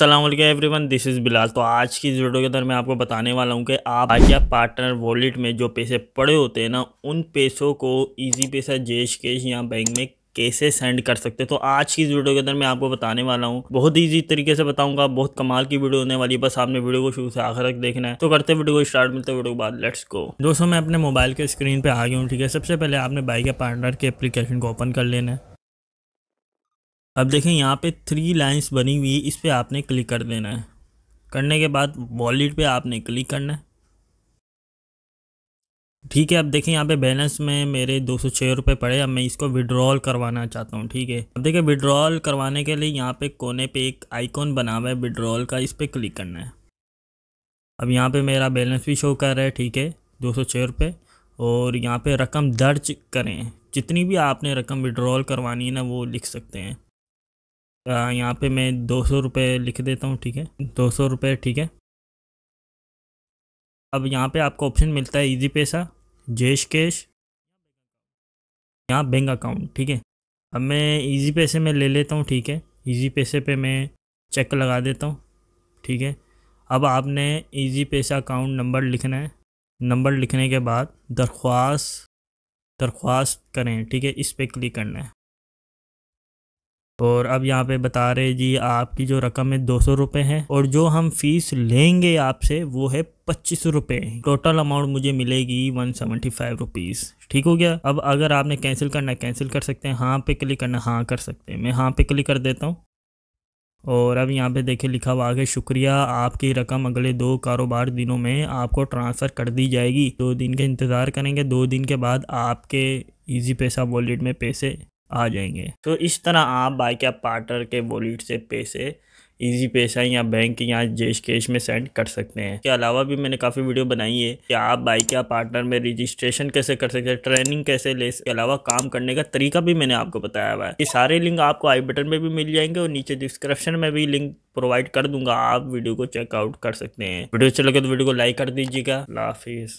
Aslam everyone this is Bilal तो आज की वीडियो के अंदर मैं आपको बताने वाला हूँ कि आप आइया पार्टनर वॉलेट में जो पैसे पड़े होते हैं ना उन पैसों को इजी पैसा जेश केश या बैंक में कैसे सेंड कर सकते तो आज की इस वीडियो के अंदर मैं आपको बताने वाला हूँ बहुत ईजी तरीके से बताऊंगा बहुत कमाल की वीडियो होने वाली है बस आपने वीडियो को शुरू से आखिर तक देखना है तो करते वीडियो को स्टार्ट मिलते वीडियो के बाद लेट्स को दोस्तों मैं अपने मोबाइल के स्क्रीन पे आ गया हूँ ठीक है सबसे पहले आपने बाइक या पार्टनर के एप्लीकेशन को ओपन कर लेना है अब देखें यहाँ पे थ्री लाइंस बनी हुई है इस पर आपने क्लिक कर देना है करने के बाद वॉलेट पे आपने क्लिक करना है ठीक है अब देखें यहाँ पे बैलेंस में मेरे दो सौ छः रुपये पड़े अब मैं इसको विड्रॉल करवाना चाहता हूँ ठीक है अब देखें विड्रॉल करवाने के लिए यहाँ पे कोने पे एक आइकॉन बना हुआ है विड्रॉल का इस पर क्लिक करना है अब यहाँ पे मेरा बैलेंस भी शो कर रहा है ठीक है दो सौ छः रुपये और यहाँ पे रकम दर्ज करें जितनी भी आपने रकम विड्रॉल करवानी है ना वो लिख सकते हैं यहाँ पे मैं दो सौ रुपये लिख देता हूँ ठीक है दो सौ रुपये ठीक है अब यहाँ पे आपको ऑप्शन मिलता है इजी पैसा जेश कैश यहाँ बैंक अकाउंट ठीक है अब मैं इजी पैसे में ले लेता हूँ ठीक है इजी पैसे पे मैं चेक लगा देता हूँ ठीक है अब आपने इजी पैसा अकाउंट नंबर लिखना है नंबर लिखने के बाद दरख्वास्त दरख्वास्त करें ठीक है इस पर क्लिक करना है और अब यहाँ पे बता रहे जी आपकी जो रकम है दो सौ रुपये है और जो हम फीस लेंगे आपसे वो है पच्चीस रुपये टोटल अमाउंट मुझे मिलेगी वन सेवेंटी फाइव रुपीज़ ठीक हो गया अब अगर आपने कैंसिल करना कैंसिल कर सकते हैं हाँ पे क्लिक करना हाँ कर सकते हैं मैं हाँ पे क्लिक कर देता हूँ और अब यहाँ पे देखे लिखा हुआ आगे शुक्रिया आपकी रकम अगले दो कारोबार दिनों में आपको ट्रांसफ़र कर दी जाएगी दो दिन के इंतज़ार करेंगे दो दिन के बाद आपके इजी पैसा वॉलेट में पैसे आ जाएंगे तो इस तरह आप बाइक या पार्टनर के वॉलेट से पैसे इजी पैसा या बैंक या जेश कैश में सेंड कर सकते हैं इसके अलावा भी मैंने काफ़ी वीडियो बनाई है कि आप बाइक या पार्टनर में रजिस्ट्रेशन कैसे कर सकते हैं ट्रेनिंग कैसे ले इसके अलावा काम करने का तरीका भी मैंने आपको बताया हुआ है ये सारे लिंक आपको आई बटन में भी मिल जाएंगे और नीचे डिस्क्रिप्शन में भी लिंक प्रोवाइड कर दूंगा आप वीडियो को चेकआउट कर सकते हैं वीडियो अच्छा लगे तो वीडियो को लाइक कर दीजिएगा हाफिज़